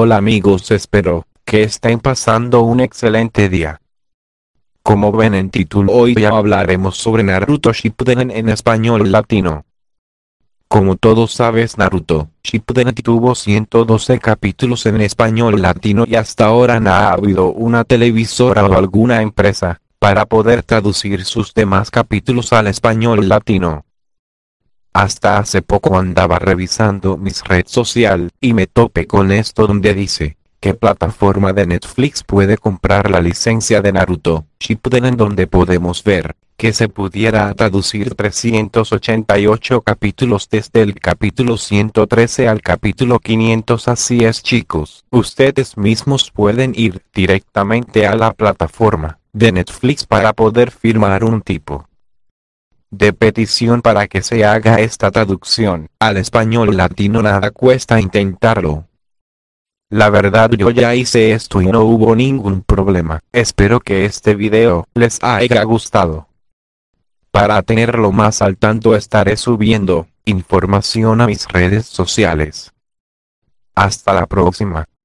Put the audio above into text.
Hola amigos espero, que estén pasando un excelente día. Como ven en título hoy ya hablaremos sobre Naruto Shippuden en español latino. Como todos sabes Naruto Shippuden tuvo 112 capítulos en español latino y hasta ahora no ha habido una televisora o alguna empresa, para poder traducir sus demás capítulos al español latino. Hasta hace poco andaba revisando mis red social y me topé con esto donde dice, que plataforma de Netflix puede comprar la licencia de Naruto Shippuden en donde podemos ver que se pudiera traducir 388 capítulos desde el capítulo 113 al capítulo 500 así es chicos, ustedes mismos pueden ir directamente a la plataforma de Netflix para poder firmar un tipo de petición para que se haga esta traducción al español latino nada cuesta intentarlo. La verdad yo ya hice esto y no hubo ningún problema. Espero que este video les haya gustado. Para tenerlo más al tanto estaré subiendo información a mis redes sociales. Hasta la próxima.